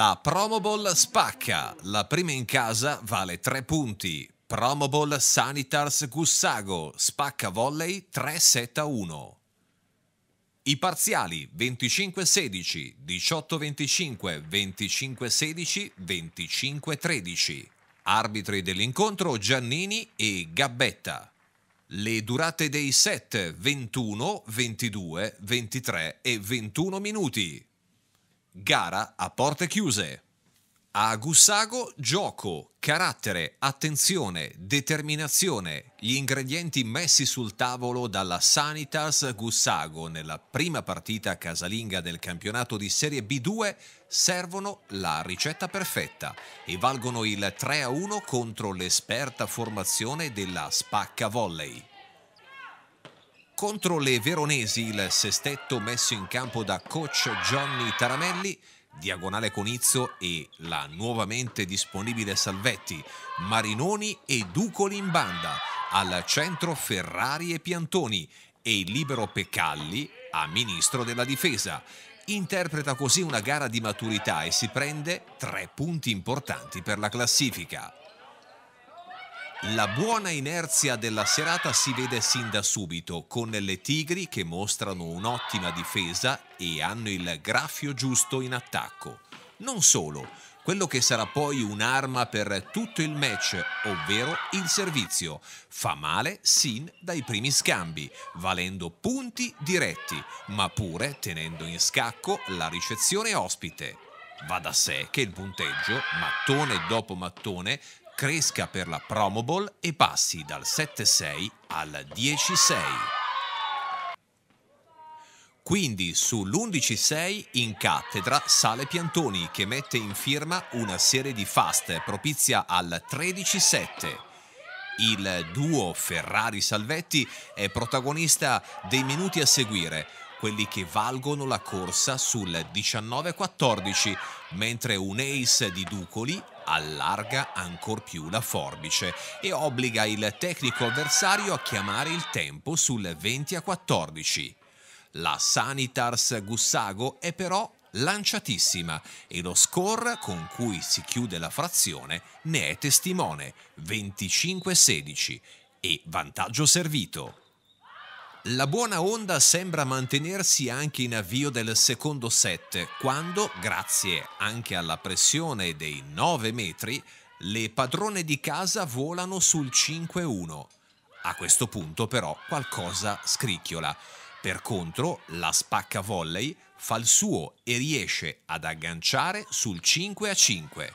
La Promobol spacca, la prima in casa vale 3 punti. Promobol Sanitars Gussago, spacca volley 3-7-1. I parziali 25-16, 18-25, 25-16, 25-13. Arbitri dell'incontro Giannini e Gabbetta. Le durate dei set 21, 22, 23 e 21 minuti. Gara a porte chiuse. A Gussago gioco, carattere, attenzione, determinazione, gli ingredienti messi sul tavolo dalla Sanitas Gussago nella prima partita casalinga del campionato di Serie B2 servono la ricetta perfetta e valgono il 3-1 contro l'esperta formazione della Spacca Volley. Contro le veronesi il sestetto messo in campo da coach Johnny Taramelli, Diagonale con Izzo e la nuovamente disponibile Salvetti, Marinoni e Ducoli in banda, al centro Ferrari e Piantoni e il libero Peccalli a ministro della difesa. Interpreta così una gara di maturità e si prende tre punti importanti per la classifica. La buona inerzia della serata si vede sin da subito, con le Tigri che mostrano un'ottima difesa e hanno il graffio giusto in attacco. Non solo, quello che sarà poi un'arma per tutto il match, ovvero il servizio. Fa male sin dai primi scambi, valendo punti diretti, ma pure tenendo in scacco la ricezione ospite. Va da sé che il punteggio, mattone dopo mattone, cresca per la Promo Bowl e passi dal 7-6 al 10-6. Quindi sull'11-6 in cattedra sale Piantoni che mette in firma una serie di fast propizia al 13-7. Il duo Ferrari-Salvetti è protagonista dei minuti a seguire, quelli che valgono la corsa sul 19-14, mentre un ace di Ducoli allarga ancor più la forbice e obbliga il tecnico avversario a chiamare il tempo sul 20 a 14. La Sanitars Gussago è però lanciatissima e lo score con cui si chiude la frazione ne è testimone 25-16 e vantaggio servito. La buona onda sembra mantenersi anche in avvio del secondo set, quando, grazie anche alla pressione dei 9 metri, le padrone di casa volano sul 5-1. A questo punto però qualcosa scricchiola. Per contro, la spacca volley fa il suo e riesce ad agganciare sul 5-5.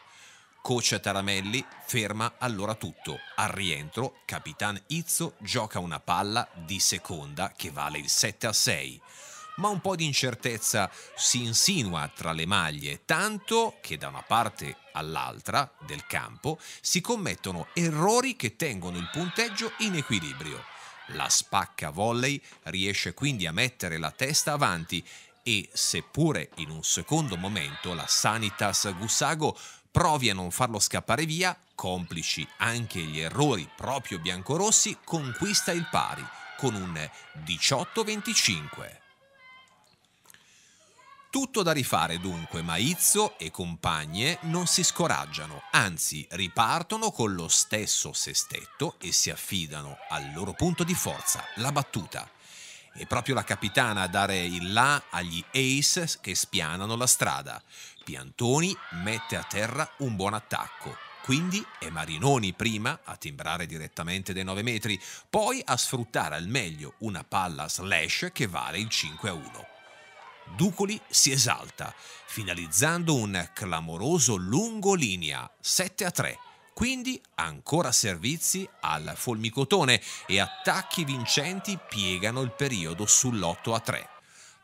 Coach Taramelli ferma allora tutto. Al rientro, Capitan Izzo gioca una palla di seconda che vale il 7 a 6. Ma un po' di incertezza si insinua tra le maglie, tanto che da una parte all'altra del campo si commettono errori che tengono il punteggio in equilibrio. La spacca volley riesce quindi a mettere la testa avanti e seppure in un secondo momento la Sanitas Gussago provi a non farlo scappare via, complici anche gli errori proprio biancorossi, conquista il pari con un 18-25. Tutto da rifare dunque, ma Izzo e compagne non si scoraggiano, anzi ripartono con lo stesso sestetto e si affidano al loro punto di forza, la battuta. È proprio la capitana a dare il là agli ace che spianano la strada. Piantoni mette a terra un buon attacco. Quindi è Marinoni prima a timbrare direttamente dai 9 metri, poi a sfruttare al meglio una palla slash che vale il 5 a 1. Ducoli si esalta, finalizzando un clamoroso lungo linea 7 a 3 quindi ancora servizi al Folmicotone e attacchi vincenti piegano il periodo sull'8 a 3.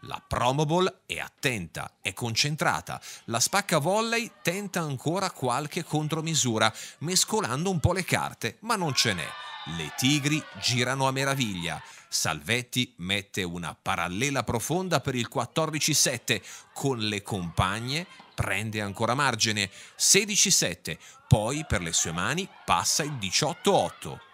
La Promo Bowl è attenta, è concentrata. La spacca volley tenta ancora qualche contromisura, mescolando un po' le carte, ma non ce n'è. Le Tigri girano a meraviglia. Salvetti mette una parallela profonda per il 14-7, con le compagne prende ancora margine 16-7, poi per le sue mani passa il 18-8.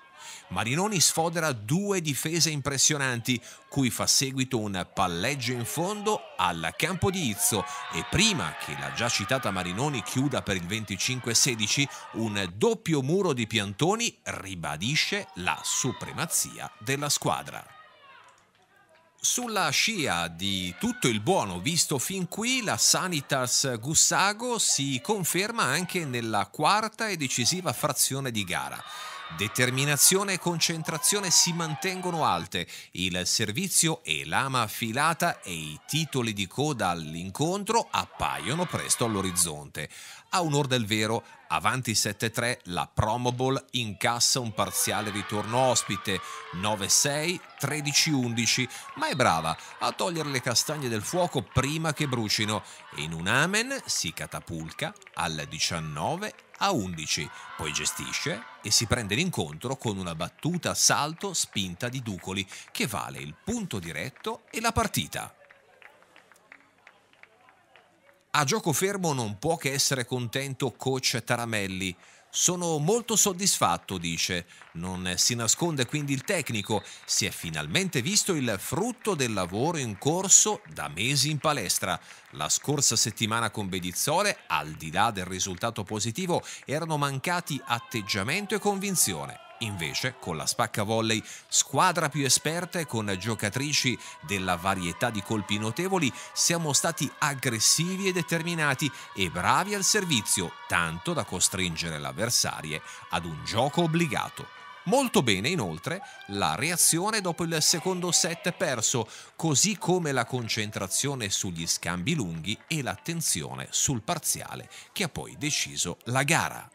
Marinoni sfodera due difese impressionanti, cui fa seguito un palleggio in fondo al campo di Izzo e prima che la già citata Marinoni chiuda per il 25-16, un doppio muro di piantoni ribadisce la supremazia della squadra. Sulla scia di tutto il buono visto fin qui, la Sanitas Gussago si conferma anche nella quarta e decisiva frazione di gara. Determinazione e concentrazione si mantengono alte, il servizio e l'ama affilata e i titoli di coda all'incontro appaiono presto all'orizzonte. A un'ora del vero, avanti 7-3 la Promobol incassa un parziale ritorno ospite, 9-6, 13-11, ma è brava a togliere le castagne del fuoco prima che brucino in un Amen si catapulca al 19 a 11, poi gestisce e si prende l'incontro con una battuta salto spinta di Ducoli che vale il punto diretto e la partita. A gioco fermo non può che essere contento coach Taramelli, sono molto soddisfatto, dice. Non si nasconde quindi il tecnico, si è finalmente visto il frutto del lavoro in corso da mesi in palestra. La scorsa settimana con Bedizzole, al di là del risultato positivo, erano mancati atteggiamento e convinzione. Invece, con la spacca volley, squadra più esperta e con giocatrici della varietà di colpi notevoli, siamo stati aggressivi e determinati e bravi al servizio, tanto da costringere l'avversario ad un gioco obbligato. Molto bene inoltre la reazione dopo il secondo set perso, così come la concentrazione sugli scambi lunghi e l'attenzione sul parziale che ha poi deciso la gara.